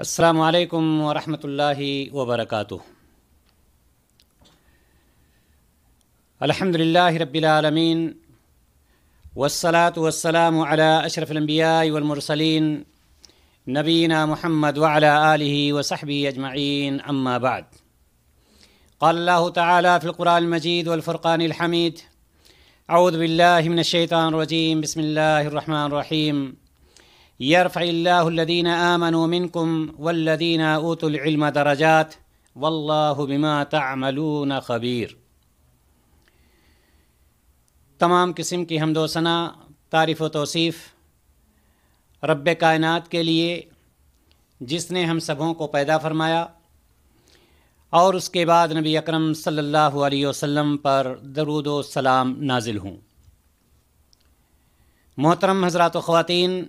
السلام عليكم ورحمة الله وبركاته الحمد لله رب العالمين والصلاة والسلام على أشرف الأنبياء والمرسلين نبينا محمد وعلى آله وصحبه أجمعين أما بعد قال الله تعالى في القرآن المجيد والفرقان الحميد أعوذ بالله من الشيطان الرجيم بسم الله الرحمن الرحيم يرفع الله الذين آمنوا منكم والذين أوتوا العلم درجات والله بما تعملون خبير तमाम किस्म की हमदोसना तारीफ़ व तोसीफ़ रब कायनात के लिए जिसने हम सबों को पैदा फरमाया और उसके बाद नबी अकरम सल्लल्लाहु अलैहि वसल्लम पर दरूद सलाम नाजिल हूँ मोहतरम हजरात ख़वातीन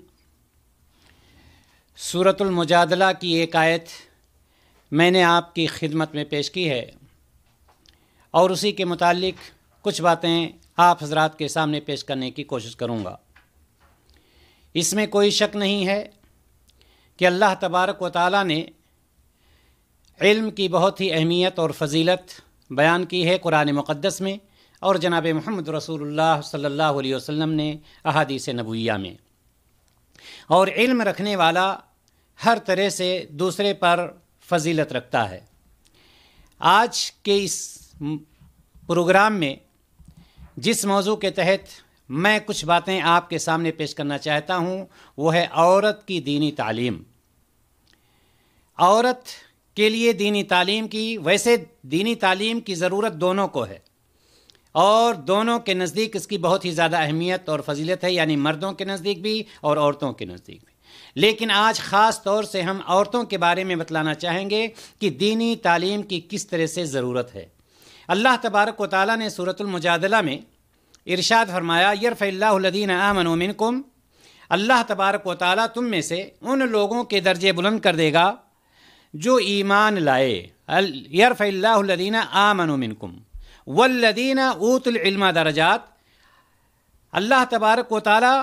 सूरतुल मुजादला की एक आयत मैंने आपकी खिदमत में पेश की है और उसी के मुतालिक कुछ बातें आप हजरात के सामने पेश करने की कोशिश करूँगा इसमें कोई शक नहीं है कि अल्लाह तबारक व ताली ने इल्म की बहुत ही अहमियत और फजीलत बयान की है कुरान मुक़दस में और जनाब महमद रसूल सल्ला वसम ने ने से नबूया में और इल्म रखने वाला हर तरह से दूसरे पर फजीलत रखता है आज के इस प्रोग्राम में जिस मौजू के तहत मैं कुछ बातें आपके सामने पेश करना चाहता हूँ वो है औरत की दीनी तालीम औरत के लिए दीनी तालीम की वैसे दीनी तालीम की ज़रूरत दोनों को है और दोनों के नज़दीक इसकी बहुत ही ज़्यादा अहमियत और फजीलत है यानी मर्दों के नज़दीक भी और औरतों के नज़दीक भी लेकिन आज ख़ास तौर से हम औरतों के बारे में बतलाना चाहेंगे कि दीनी तालीम की किस तरह से ज़रूरत है अल्लाह तबारक व ताली ने सूरतमजादला में इरशाद फरमाया यरफ़ल्लादीन आमनोमिन कुम अल्लाह तबारक व ताली तुम में से उन लोगों के दर्जे बुलंद कर देगा जो ईमान लाए यरफ़ल्लादीन आमनोमिन कुम वल्लदीना ऊतुल इल्मा दर्जात अल्लाह तबारक व ताली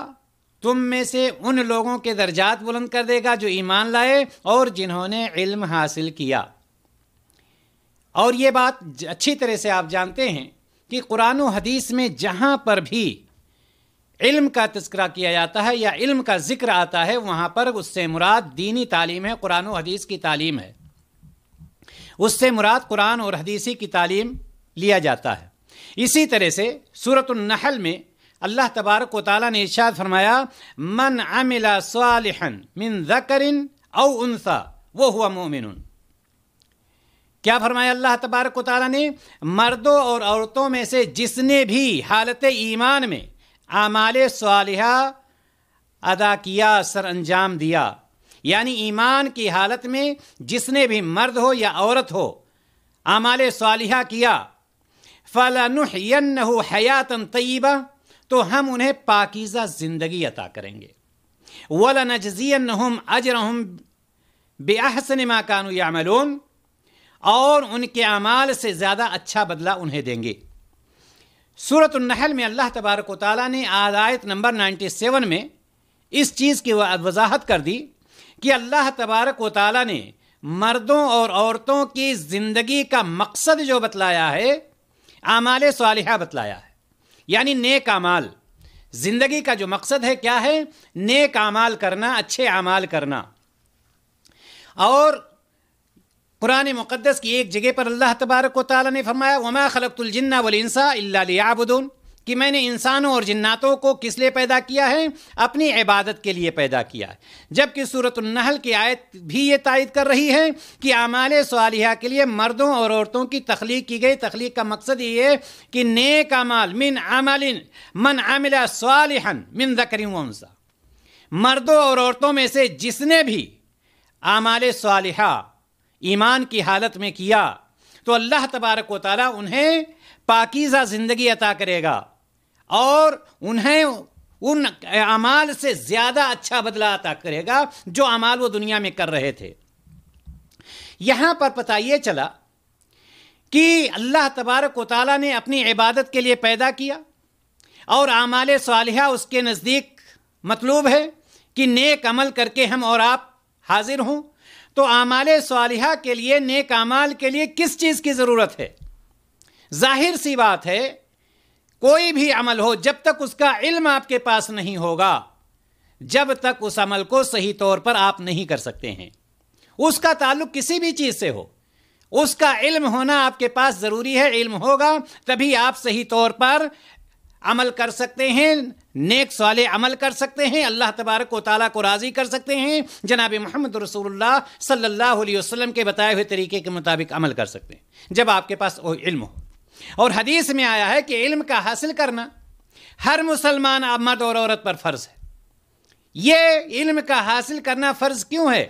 तुम में से उन लोगों के दर्जात बुलंद कर देगा जो ईमान लाए और जिन्होंने इल्म हासिल किया और ये बात अच्छी तरह से आप जानते हैं कि कुरान हदीस में जहाँ पर भी इल्म का तस्करा किया जाता है या इल्म का जिक्र आता है वहाँ पर उससे मुराद दीनी तालीम है कुरान हदीस की तालीम है उससे मुराद कुरान और हदीसी की तालीम लिया जाता है इसी तरह से सूरत नहल में अल्लाह तबारक वाली ने इर्शाद फरमाया मन अमिला सालहन मिन जकरिन औ उनसा वो हुआ मोमिन क्या फरमाया अल्लाह तबारक वाली ने मर्दों और औरतों में से जिसने भी हालत ईमान में आमाल साल अदा किया सर अंजाम दिया यानी ईमान की हालत में जिसने भी मर्द हो या औरत हो आमाल साल किया फ़लानुहयन हयातन तयबा तो हम उन्हें पाकिज़ा ज़िंदगी अता करेंगे वला नजजियन हम अजर हम बेअहसन माकान मलोम और उनके अमाल से ज़्यादा अच्छा बदला उन्हें देंगे सूरत नहल में अल्लाह तबारक ताली ने आदायत नंबर 97 में इस चीज़ की वजाहत कर दी कि अल्लाह तबारक ताली ने मर्दों और औरतों की ज़िंदगी का मकसद जो बतलाया है आमाल साल बतलाया है यानी नेक आमाल ज़िंदगी का जो मकसद है क्या है नेक आमाल करना अच्छे आमाल करना और कुरान मुक़दस की एक जगह पर अल्लाह तबारक ताली ने फरमाया वमा खलकुलजन्ना वलिनसा अल्लाबुदून कि मैंने इंसानों और जिन्नातों को किस लिए पैदा किया है अपनी इबादत के लिए पैदा किया है जबकि सूरत नहल की आयत भी ये तायद कर रही है कि आमाल सालिहा के लिए मर्दों और औरतों की तख्लीक की गई तख्लीक का मकसद ये है कि नेक अमाल मिन आमाल मन आमिल सालिहन मिन दकरी मर्दों और औरतों में से जिसने भी आमाल सालिहा ईमान की हालत में किया तो अल्लाह तबारक व ताली उन्हें पाकिज़ा ज़िंदगी अता करेगा और उन्हें उन अमाल से ज़्यादा अच्छा बदला अता करेगा जो अमाल वो दुनिया में कर रहे थे यहाँ पर पता ये चला कि अल्लाह तबारक वाली ने अपनी इबादत के लिए पैदा किया और आमाल सालिहा उसके नज़दीक मतलूब है कि नेक अमल करके हम और आप हाजिर हों तो आमाल सालिहा के लिए नेक अमाल के लिए किस चीज़ की ज़रूरत है जाहिर सी बात है कोई भी अमल हो जब तक उसका इल्म आपके पास नहीं होगा जब तक उस अमल को सही तौर पर आप नहीं कर सकते हैं उसका ताल्लुक किसी भी चीज़ से हो उसका इल्म होना आपके पास ज़रूरी है इल्म होगा तभी आप सही तौर पर अमल कर सकते हैं नेक साले अमल कर सकते हैं अल्लाह तबारक को ताला को राज़ी कर सकते हैं जनाब मोहम्मद रसूलुल्लाह सल्लल्लाहु अलैहि वसल्लम के बताए हुए तरीके के मुताबिक अमल कर सकते हैं जब आपके पास वो इल्म हो और हदीस में आया है कि इल्म का हासिल करना हर मुसलमान मर्द और औरत पर फ़र्ज़ है ये इल्म का हासिल करना फ़र्ज़ क्यों है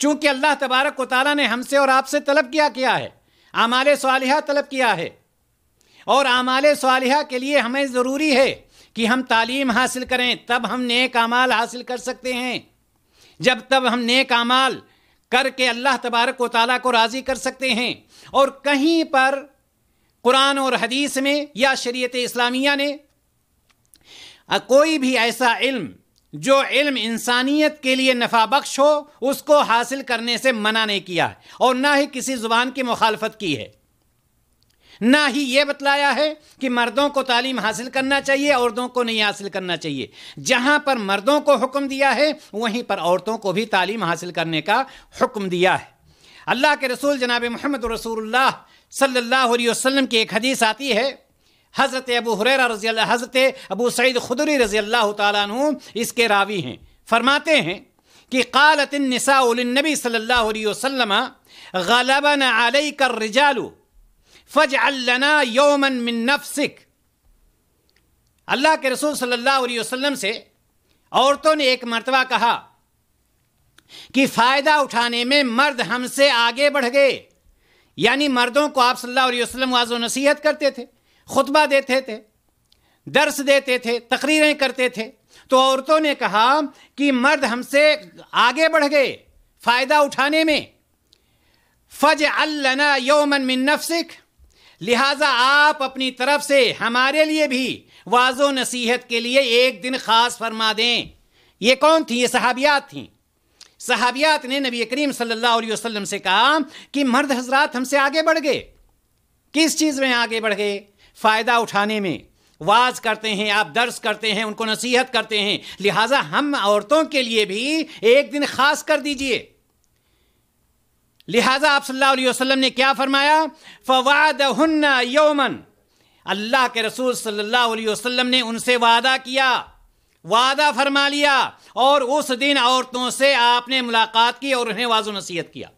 चूँकि अल्लाह तबारक वाली ने हमसे और आपसे तलब किया किया है आमाल सालिहा तलब किया है और आमाल सालिहा के लिए हमें ज़रूरी है कि हम तालीम हासिल करें तब हम नेक आमाल हासिल कर सकते हैं जब तब हम नेक आमाल करके अल्लाह तबारक वाली को राज़ी कर सकते हैं और कहीं पर कुरान और हदीस में या शरीत इस्लामिया ने कोई भी ऐसा इल्म जो इल्म इंसानियत के लिए नफा बख्श हो उसको हासिल करने से मना नहीं किया है और ना ही किसी ज़ुबान की मुखालफत की है ना ही ये बतलाया है कि मर्दों को तालीम हासिल करना चाहिए औरतों को नहीं हासिल करना चाहिए जहाँ पर मर्दों को हुक्म दिया है वहीं पर औरतों को भी तालीम हासिल करने का हुक्म दिया है अल्लाह के रसूल जनाब महमद रसूल सल्लल्लाहु अलैहि वसल्लम की एक हदीस आती है हज़रत अबू हुररा रजी हज़रत अबू सईद खुदरी रजी अल्लाह तु इसके रावी हैं फरमाते हैं कि कालतिन नसाउलनबी सल्ला वसलम गलबन आलई कर रिजालु फ़ज अल्लना योमन मिन नफसिक अल्लाह के रसूल सल्लल्लाहु अलैहि वसल्लम से औरतों ने एक मरतबा कहा कि फ़ायदा उठाने में मर्द हमसे आगे बढ़ गए यानी मर्दों को आप सल्लल्लाहु अलैहि वसल्लम वाजो नसीहत करते थे खुतबा देते थे दर्स देते थे तकरीरें करते थे तो औरतों ने कहा कि मर्द हमसे आगे बढ़ गए फ़ायदा उठाने में फ़ज अल्लना यौमन मिन नफसिक लिहाजा आप अपनी तरफ से हमारे लिए भी वाजो नसीहत के लिए एक दिन ख़ास फरमा दें ये कौन थी ये सहाबियात थीं सहाबियात ने नबी करीम सल्लल्लाहु अलैहि वसल्लम से कहा कि मर्द हजरात हमसे आगे बढ़ गए किस चीज़ में आगे बढ़ गए फ़ायदा उठाने में वाज करते हैं आप दर्ज करते हैं उनको नसीहत करते हैं लिहाजा हम औरतों के लिए भी एक दिन खास कर दीजिए लिहाजा आप सल्लल्लाहु अलैहि वसल्लम ने क्या फरमाया फवाद यौमन अल्लाह के रसूल सल्लल्लाहु अलैहि वसल्लम ने उनसे वादा किया वादा फरमा लिया और उस दिन औरतों से आपने मुलाकात की और उन्हें वाजो नसीहत किया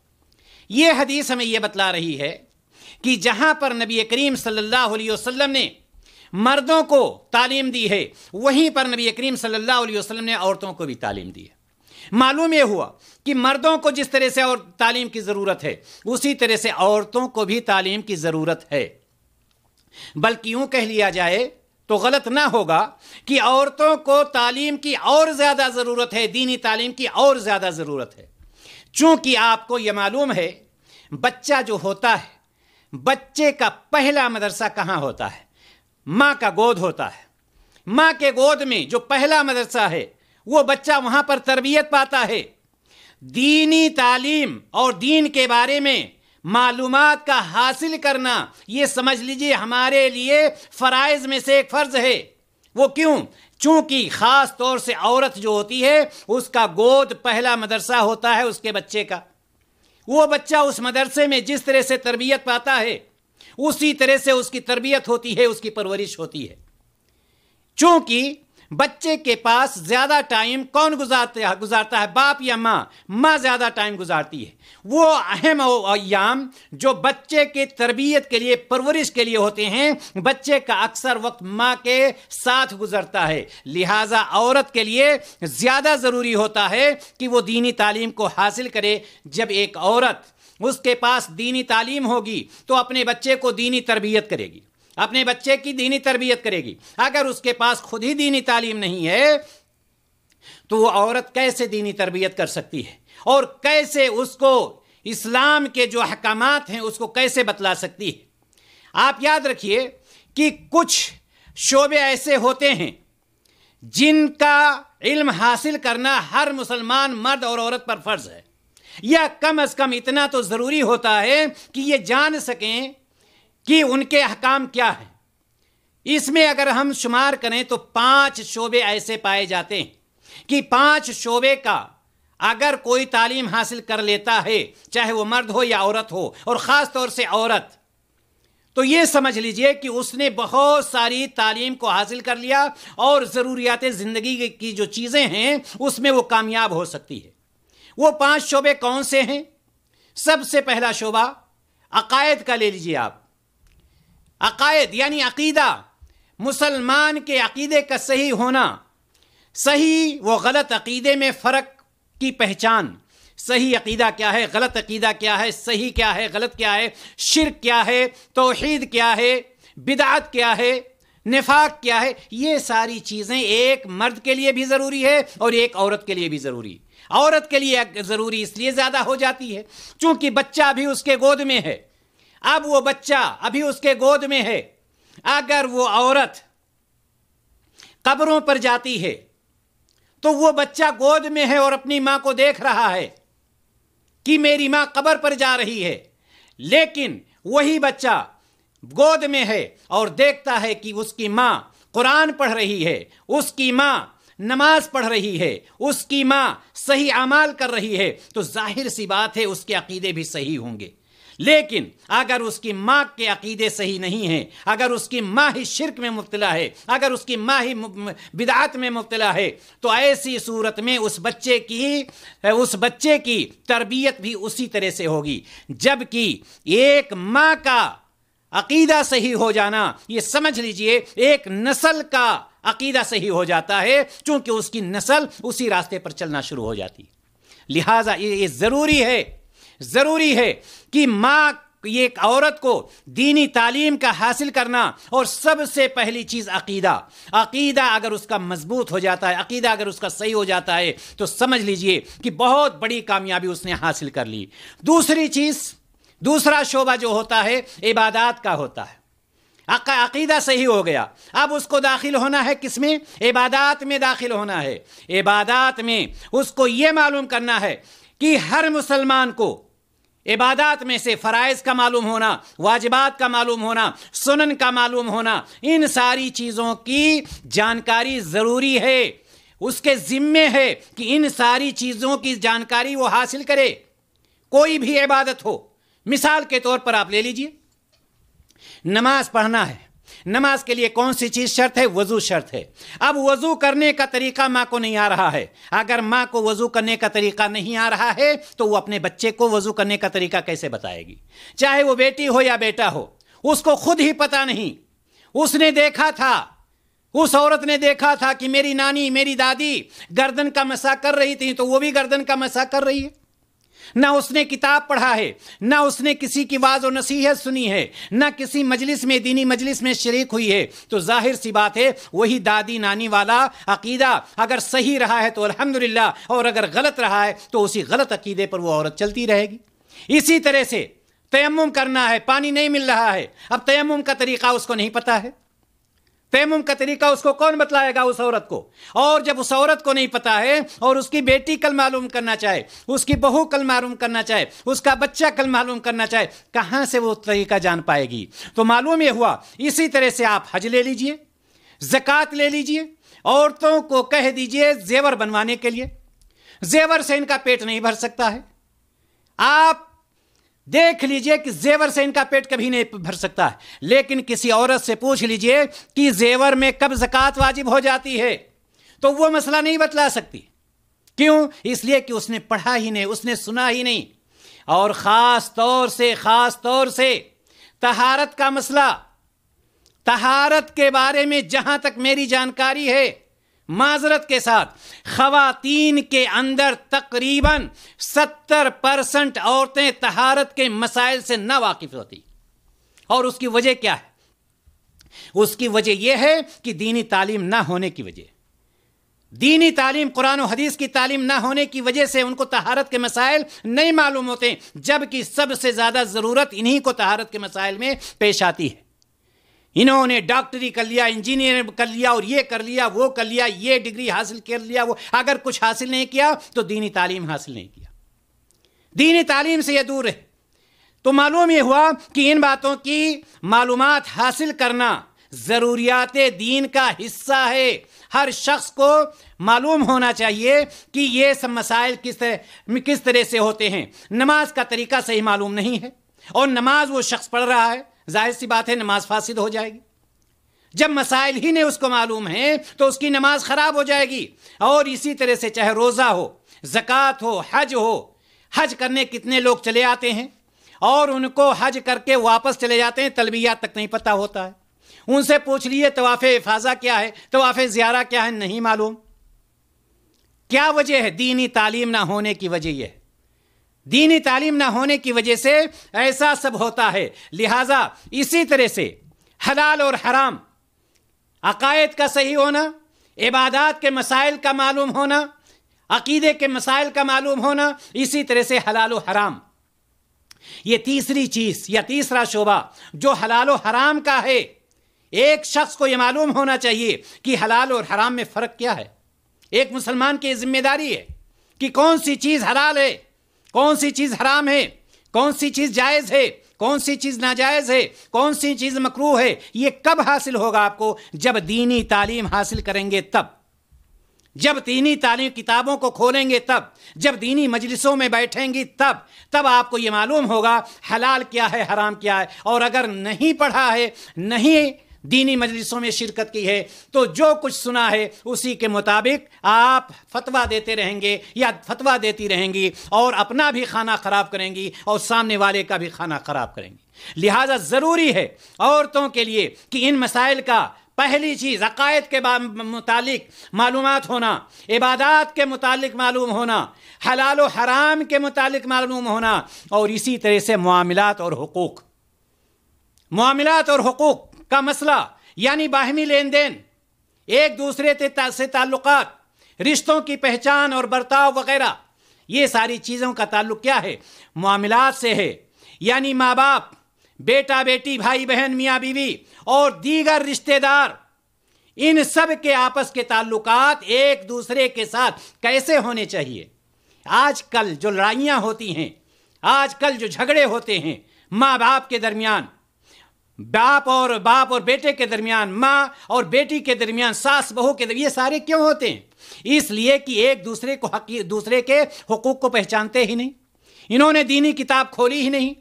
ये हदीस हमें यह बतला रही है कि जहाँ पर नबी करीम सल्लल्लाहु अलैहि वसल्लम ने मर्दों को तालीम दी है वहीं पर नबी करीम सल्लल्लाहु अलैहि वसल्लम ने औरतों को भी तालीम दी है मालूम यह हुआ कि मर्दों को जिस तरह से और तालीम की ज़रूरत है उसी तरह से औरतों को भी तालीम की ज़रूरत है बल्कि यूँ कह लिया जाए तो गलत ना होगा कि औरतों को तालीम की और ज़्यादा ज़रूरत है दीनी तालीम की और ज़्यादा ज़रूरत है चूंकि आपको यह मालूम है बच्चा जो होता है बच्चे का पहला मदरसा कहाँ होता है माँ का गोद होता है माँ के गोद में जो पहला मदरसा है वो बच्चा वहां पर तरबियत पाता है दीनी तालीम और दीन के बारे में मालूम का हासिल करना ये समझ लीजिए हमारे लिए फ़रज़ में से एक फ़र्ज़ है वो क्यों चूँकि ख़ास तौर से औरत जो होती है उसका गोद पहला मदरसा होता है उसके बच्चे का वो बच्चा उस मदरसे में जिस तरह से तरबियत पाता है उसी तरह से उसकी तरबियत होती है उसकी परवरिश होती है चूँकि बच्चे के पास ज़्यादा टाइम कौन गुजारता गुजारता है बाप या माँ माँ ज़्यादा टाइम गुजारती है वो अहम अयाम जो बच्चे के तरबियत के लिए परवरिश के लिए होते हैं बच्चे का अक्सर वक्त माँ के साथ गुजरता है लिहाजा औरत के लिए ज़्यादा ज़रूरी होता है कि वो दीनी तालीम को हासिल करे जब एक औरत उसके पास दीनी तालीम होगी तो अपने बच्चे को दीनी तरबियत करेगी अपने बच्चे की दीनी तरबियत करेगी अगर उसके पास खुद ही दीनी तालीम नहीं है तो वो औरत कैसे दीनी तरबियत कर सकती है और कैसे उसको इस्लाम के जो अहकाम हैं उसको कैसे बतला सकती है आप याद रखिए कि कुछ शोबे ऐसे होते हैं जिनका इल्म हासिल करना हर मुसलमान मर्द और औरत पर फर्ज है या कम अज कम इतना तो ज़रूरी होता है कि ये जान सकें कि उनके अहकाम क्या हैं इसमें अगर हम शुमार करें तो पांच शोबे ऐसे पाए जाते हैं कि पांच शोबे का अगर कोई तालीम हासिल कर लेता है चाहे वो मर्द हो या औरत हो और ख़ास तौर से औरत तो ये समझ लीजिए कि उसने बहुत सारी तालीम को हासिल कर लिया और ज़रूरियात ज़िंदगी की जो चीज़ें हैं उसमें वो कामयाब हो सकती है वो पांच शोबे कौन से हैं सबसे पहला शोबा अकायद का ले लीजिए आप अकायद यानी अकीदा मुसलमान के अकीदे का सही होना सही व गलत अकीदे में फ़र्क की पहचान सही अकीदा क्या है गलत अकीदा क्या है सही क्या है गलत क्या है शिर क्या है तोहीद क्या है बिदात क्या है निफाक क्या है ये सारी चीज़ें एक मर्द के लिए भी ज़रूरी है और एक औरत के लिए भी ज़रूरी औरत के लिए ज़रूरी इसलिए ज़्यादा हो जाती है क्योंकि बच्चा भी उसके गोद में है अब वो बच्चा अभी उसके गोद में है अगर वो औरत कब्रों पर जाती है तो वो बच्चा गोद में है और अपनी मां को देख रहा है कि मेरी मां कब्र पर जा रही है लेकिन वही बच्चा गोद में है और देखता है कि उसकी मां कुरान पढ़ रही है उसकी मां नमाज पढ़ रही है उसकी माँ सही अमाल कर रही है तो जाहिर सी बात है उसके अकीदे भी सही होंगे लेकिन अगर उसकी माँ के अकीदे सही नहीं हैं अगर उसकी माँ ही शिरक में मुबतला है अगर उसकी माँ ही बिदात में मुबतला है तो ऐसी सूरत में उस बच्चे की उस बच्चे की तरबियत भी उसी तरह से होगी जबकि एक माँ का अकीदा सही हो जाना ये समझ लीजिए एक नस्ल का अकीदा सही हो जाता है चूंकि उसकी नस्ल उसी रास्ते पर चलना शुरू हो जाती लिहाजा ये, ये ज़रूरी है ज़रूरी है कि माँ ये एक औरत को दीनी तालीम का हासिल करना और सबसे पहली चीज़ अकीदा अकीदा अगर उसका मजबूत हो जाता है अकीदा अगर उसका सही हो जाता है तो समझ लीजिए कि बहुत बड़ी कामयाबी उसने हासिल कर ली दूसरी चीज़ दूसरा शोबा जो होता है इबादात का होता है अकीदा सही हो गया अब उसको दाखिल होना है किस में इबादात में दाखिल होना है इबादत में उसको ये मालूम करना है कि हर मुसलमान को इबादत में से फ़रज़ का मालूम होना वाजिबात का मालूम होना सुनन का मालूम होना इन सारी चीज़ों की जानकारी ज़रूरी है उसके ज़िम्मे है कि इन सारी चीज़ों की जानकारी वो हासिल करे कोई भी इबादत हो मिसाल के तौर पर आप ले लीजिए नमाज पढ़ना है नमाज के लिए कौन सी चीज़ शर्त है वज़ू शर्त है अब वज़ू करने का तरीका माँ को नहीं आ रहा है अगर माँ को वज़ू करने का तरीका नहीं आ रहा है तो वो अपने बच्चे को वज़ू करने का तरीका कैसे बताएगी चाहे वो बेटी हो या बेटा हो उसको खुद ही पता नहीं उसने देखा था उस औरत ने देखा था कि मेरी नानी मेरी दादी गर्दन का मसा कर रही थी तो वो भी गर्दन का मसा कर रही है ना उसने किताब पढ़ा है ना उसने किसी की वाज और नसीहत सुनी है ना किसी मजलिस में दीनी मजलिस में शरीक हुई है तो जाहिर सी बात है वही दादी नानी वाला अकीदा अगर सही रहा है तो अल्हम्दुलिल्लाह और अगर गलत रहा है तो उसी गलत अकीदे पर वो औरत चलती रहेगी इसी तरह से तयम करना है पानी नहीं मिल रहा है अब तयम का तरीका उसको नहीं पता है तैमुम का तरीका उसको कौन बतलाएगा उस औरत को और जब उस औरत को नहीं पता है और उसकी बेटी कल मालूम करना चाहे उसकी बहू कल मालूम करना चाहे उसका बच्चा कल मालूम करना चाहे कहाँ से वो तरीका जान पाएगी तो मालूम ये हुआ इसी तरह से आप हज ले लीजिए जक़ात ले लीजिए औरतों को कह दीजिए जेवर बनवाने के लिए जेवर से इनका पेट नहीं भर सकता है आप देख लीजिए कि जेवर से इनका पेट कभी नहीं भर सकता है लेकिन किसी औरत से पूछ लीजिए कि जेवर में कब जक़ात वाजिब हो जाती है तो वो मसला नहीं बतला सकती क्यों इसलिए कि उसने पढ़ा ही नहीं उसने सुना ही नहीं और ख़ास तौर से ख़ास तौर से तहारत का मसला तहारत के बारे में जहाँ तक मेरी जानकारी है माजरत के साथ खातन के अंदर तकरीबन सत्तर परसेंट औरतें तहारत के मसाइल से ना वाकिफ होती और उसकी वजह क्या है उसकी वजह यह है कि दीनी तालीम ना होने की वजह दीनी तालीम कुरान और हदीस की तालीम ना होने की वजह से उनको तहारत के मसाइल नहीं मालूम होते जबकि सबसे ज़्यादा ज़रूरत इन्हीं को तहारत के मसाइल में पेश आती है इन्होंने डॉक्टरी कर लिया इंजीनियर कर लिया और ये कर लिया वो कर लिया ये डिग्री हासिल कर लिया वो अगर कुछ हासिल नहीं किया तो दीनी तालीम हासिल नहीं किया दीनी तालीम से ये दूर है तो मालूम ये हुआ कि इन बातों की मालूम हासिल करना ज़रूरियात दीन का हिस्सा है हर शख्स को मालूम होना चाहिए कि ये सब मसाइल किस तरह किस तरह से होते हैं नमाज का तरीका सही मालूम नहीं है और नमाज वो शख्स पढ़ रहा है जाहिर सी बात है नमाज फासिद हो जाएगी जब मसाइल ही ने उसको मालूम है तो उसकी नमाज ख़राब हो जाएगी और इसी तरह से चाहे रोज़ा हो जक़ात हो हज हो हज करने कितने लोग चले आते हैं और उनको हज करके वापस चले जाते हैं तलबिया तक नहीं पता होता है उनसे पूछ लिए तवाफ़ हिफाजा क्या है तोाफ़ ज़ियारा क्या है नहीं मालूम क्या वजह है दीनी तालीम ना होने की वजह यह है दीनी तालीम ना होने की वजह से ऐसा सब होता है लिहाजा इसी तरह से हलाल और हराम अकायद का सही होना इबादत के मसाइल का मालूम होना अकीदे के मसाइल का मालूम होना इसी तरह से हलाल हराम ये तीसरी चीज या तीसरा शोबा जो हलाल हराम का है एक शख्स को यह मालूम होना चाहिए कि हलाल और हराम में फ़र्क क्या है एक मुसलमान की जिम्मेदारी है कि कौन सी चीज़ हलाल है कौन सी चीज हराम है कौन सी चीज जायज है कौन सी चीज़ नाजायज़ है कौन सी चीज़ मकरू है ये कब हासिल होगा आपको जब दीनी तालीम हासिल करेंगे तब जब दीनी तालीम किताबों को खोलेंगे तब जब दीनी मजलिसों में बैठेंगी तब तब आपको ये मालूम होगा हलाल क्या है हराम क्या है और अगर नहीं पढ़ा है नहीं दीनी मजलिसों में शिरकत की है तो जो कुछ सुना है उसी के मुताबिक आप फतवा देते रहेंगे या फतवा देती रहेंगी और अपना भी खाना ख़राब करेंगी और सामने वाले का भी खाना ख़राब करेंगी लिहाजा ज़रूरी है औरतों के लिए कि इन मसाइल का पहली चीज़ अकायद के मुतालिक मालूम होना इबादत के मुतालिक मालूम होना हलाल हराम के मुतालिक मालूम होना और इसी तरह से मामलत और हकूक़ मामलत और हकूक़ का मसला यानी बाहमी लेन देन एक दूसरे से ताल्लुक रिश्तों की पहचान और बर्ताव वगैरह ये सारी चीज़ों का ताल्लुक क्या है मामलात से है यानी माँ बाप बेटा बेटी भाई बहन मियाँ बीवी और दीगर रिश्तेदार इन सब के आपस के ताल्लुकात एक दूसरे के साथ कैसे होने चाहिए आजकल जो लड़ाइयाँ होती हैं आजकल जो झगड़े होते हैं माँ बाप के दरमियान बाप और बाप और बेटे के दरमियान माँ और बेटी के दरमियान सास बहू के दरमियान ये सारे क्यों होते हैं इसलिए कि एक दूसरे को हकी दूसरे के हकूक़ को पहचानते ही नहीं इन्होंने दीनी किताब खोली ही नहीं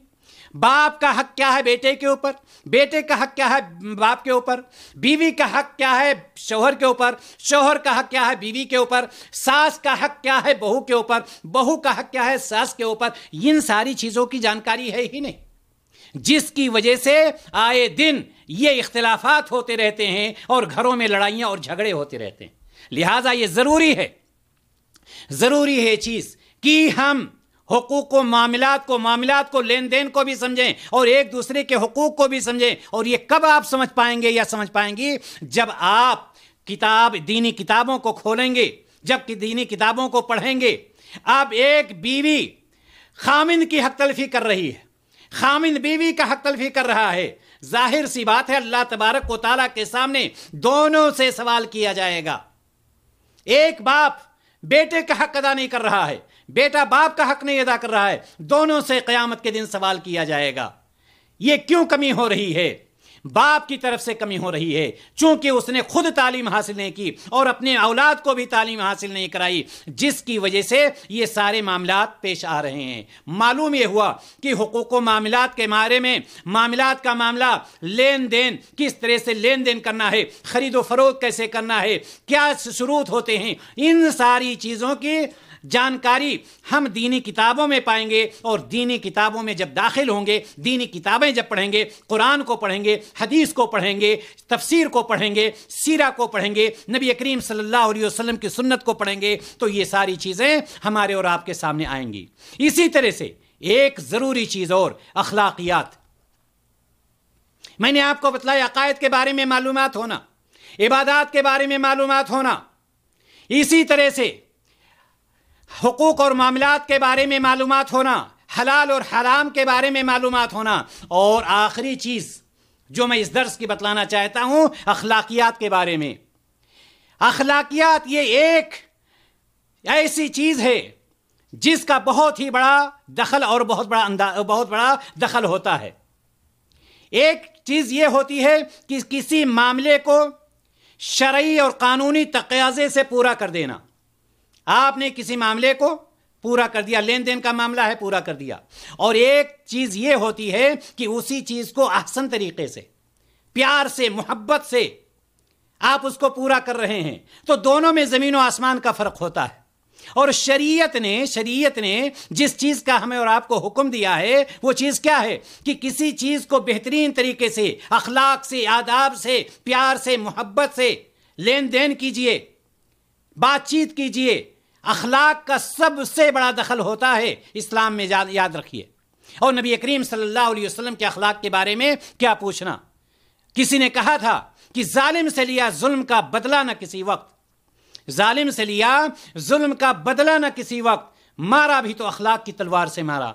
बाप का हक क्या है बेटे के ऊपर बेटे का हक क्या है बाप के ऊपर बीवी का हक क्या है शोहर के ऊपर शोहर का हक क्या है बीवी के ऊपर सास का हक क्या है बहू के ऊपर बहू का हक क्या है सास के ऊपर इन सारी चीज़ों की जानकारी है ही नहीं जिसकी वजह से आए दिन ये इख्तलाफात होते रहते हैं और घरों में लड़ाइयाँ और झगड़े होते रहते हैं लिहाजा ये ज़रूरी है ज़रूरी है चीज़ कि हम हकूक़ को मामलात को मामलात को लेन देन को भी समझें और एक दूसरे के हकूक़ को भी समझें और ये कब आप समझ पाएंगे या समझ पाएंगी जब आप किताब दीनी किताबों को खोलेंगे जब कि दीनी किताबों को पढ़ेंगे आप एक बीवी खामिंद की हक तलफी कर रही है खामिन बीवी का हक तलफी कर रहा है जाहिर सी बात है अल्लाह तबारक को ताला के सामने दोनों से सवाल किया जाएगा एक बाप बेटे का हक अदा नहीं कर रहा है बेटा बाप का हक नहीं अदा कर रहा है दोनों से कयामत के दिन सवाल किया जाएगा यह क्यों कमी हो रही है बाप की तरफ से कमी हो रही है चूंकि उसने खुद तालीम हासिल नहीं की और अपने औलाद को भी तालीम हासिल नहीं कराई जिसकी वजह से ये सारे मामला पेश आ रहे हैं मालूम यह हुआ कि हकूक मामला के बारे में मामला का मामला लेन देन किस तरह से लेन देन करना है खरीदो फरोख कैसे करना है क्या शुरू होते हैं इन सारी चीज़ों की जानकारी हम दीनी किताबों में पाएंगे और दीनी किताबों में जब दाखिल होंगे दीनी किताबें जब पढ़ेंगे कुरान को पढ़ेंगे हदीस को पढ़ेंगे तफसीर को पढ़ेंगे सीरा को पढ़ेंगे नबी करीम सल्लल्लाहु अलैहि वसल्लम की सुन्नत को पढ़ेंगे तो ये सारी चीज़ें हमारे और आपके सामने आएंगी इसी तरह से एक ज़रूरी चीज़ और अखलाकियात मैंने आपको बतलाया अकायद के बारे में मालूम होना इबादात के बारे में मालूम होना इसी तरह से हकूक़ और मामला के बारे में मालूम होना हलाल और हराम के बारे में मालूम होना और आखिरी चीज़ जो मैं इस दर्ज की बतलाना चाहता हूँ अखलाकियात के बारे में अखलाकियात ये एक ऐसी चीज़ है जिसका बहुत ही बड़ा दखल और बहुत बड़ा अंदा बहुत बड़ा दखल होता है एक चीज़ ये होती है कि किसी मामले को शर्य और क़ानूनी तक़ाज़े से पूरा कर देना आपने किसी मामले को पूरा कर दिया लेन देन का मामला है पूरा कर दिया और एक चीज़ ये होती है कि उसी चीज़ को आसन तरीके से प्यार से मोहब्बत से आप उसको पूरा कर रहे हैं तो दोनों में ज़मीन और आसमान का फ़र्क होता है और शरीयत ने शरीयत ने जिस चीज़ का हमें और आपको हुक्म दिया है वो चीज़ क्या है कि किसी चीज़ को बेहतरीन तरीके से अखलाक से आदाब से प्यार से मोहब्बत से लेन देन कीजिए बातचीत कीजिए अखलाक का सबसे बड़ा दखल होता है इस्लाम में याद रखिए और नबी करीम सल्लल्लाहु अलैहि वसल्लम के अखलाक के बारे में क्या पूछना किसी ने कहा था कि जालिम से लिया जुल्म का बदला ना किसी वक्त जालिम से लिया जुल्म का बदला ना किसी वक्त मारा भी तो अखलाक की तलवार से मारा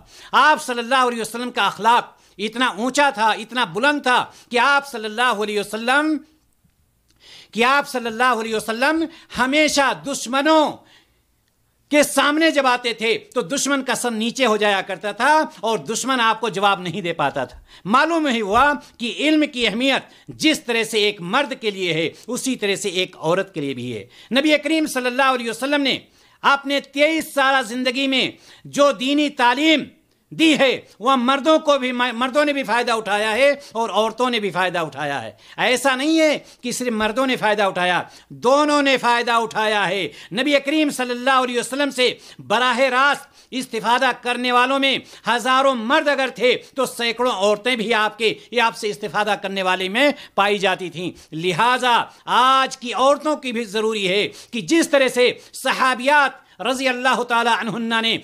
आप सल्लल्लाहु अलैहि वसल्लम का अखलाक इतना ऊंचा था इतना बुलंद था कि आप सल्लल्लाहु अलैहि वसल्लम कि आप सल्लल्लाहु अलैहि वसल्लम हमेशा दुश्मनों के सामने जब आते थे तो दुश्मन का सन नीचे हो जाया करता था और दुश्मन आपको जवाब नहीं दे पाता था मालूम ही हुआ कि इल्म की अहमियत जिस तरह से एक मर्द के लिए है उसी तरह से एक औरत के लिए भी है नबी करीम सल्लल्लाहु अलैहि वसल्लम ने आपने तेईस साल ज़िंदगी में जो दीनी तालीम दी है वह मर्दों को भी मर्दों ने भी फ़ायदा उठाया है और औरतों ने भी फ़ायदा उठाया है ऐसा नहीं है कि सिर्फ मर्दों ने फ़ायदा उठाया दोनों ने फ़ायदा उठाया है नबी करीम सल्लल्लाहु अलैहि वसल्लम से बराह रास्त इस्ता करने वालों में हज़ारों मर्द अगर थे तो सैकड़ों औरतें भी आपके या आपसे इस्तीफादा करने वाले में पाई जाती थीं लिहाजा आज की औरतों की भी ज़रूरी है कि जिस तरह से सहाबियात रज़ी अल्लाह तला ने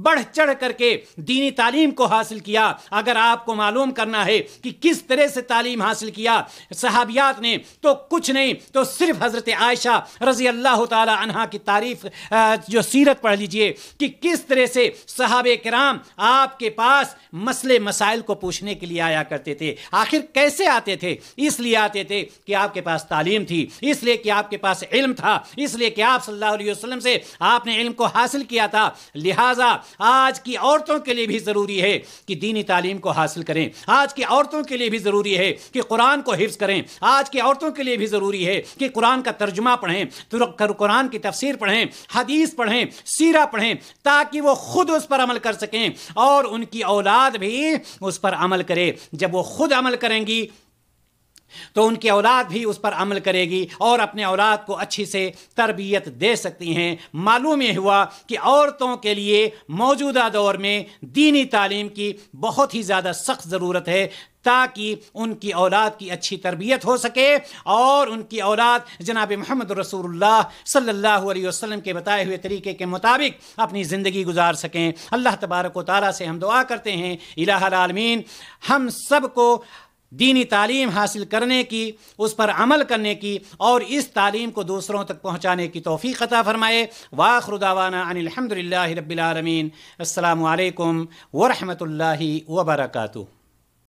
बढ़ चढ़ करके दीनी तालीम को हासिल किया अगर आपको मालूम करना है कि किस तरह से तालीम हासिल किया सहाबियात ने तो कुछ नहीं तो सिर्फ हज़रत आयशा रज़ी अल्लाह तहा की तारीफ़ जो सीरत पढ़ लीजिए कि किस तरह से सहाब कराम आपके पास मसले मसाइल को पूछने के लिए आया करते थे आखिर कैसे आते थे इसलिए आते थे कि आपके पास तालीम थी इसलिए कि आपके पास इल्म था इसलिए कि आप सल्लल्लाहु अलैहि वसल्लम से आपने इल्म को हासिल किया था लिहाजा आज की औरतों के लिए भी ज़रूरी है कि दीनी तालीम को हासिल करें आज की औरतों के लिए भी ज़रूरी है कि कुरान को हिफ्ज़ करें आज की औरतों के लिए भी ज़रूरी है कि कुरान का तर्जुमा पढ़ें कुरान की तफसीर पढ़ें हदीस पढ़ें सीरा पढ़ें ताकि वो खुद उस पर अमल कर सकें और उनकी औलाद भी उस पर अमल करे जब वो खुद अमल करेंगी तो उनकी औलाद भी उस पर अमल करेगी और अपने औलाद को अच्छी से तरबियत दे सकती हैं मालूम यह हुआ कि औरतों के लिए मौजूदा दौर में दीनी तालीम की बहुत ही ज़्यादा सख्त ज़रूरत है ताकि उनकी औलाद की अच्छी तरबियत हो सके और उनकी औलाद जनाब महमद रसूलुल्लाह सल्लल्लाहु अलैहि वसल्लम के बताए हुए तरीके के मुताबिक अपनी ज़िंदगी गुजार सकें अल्लाह तबारक व ताली से हम दुआ करते हैं इलामीन हम सब को दीनी तालीम हासिल करने की उस पर अमल करने की और इस तालीम को दूसरों तक पहुँचाने की तोफ़ी अता फ़रमाए वाखरुदावाना अनिलहमदिल्ला रबीआलमीन अल्लाम वरहमल वबरकू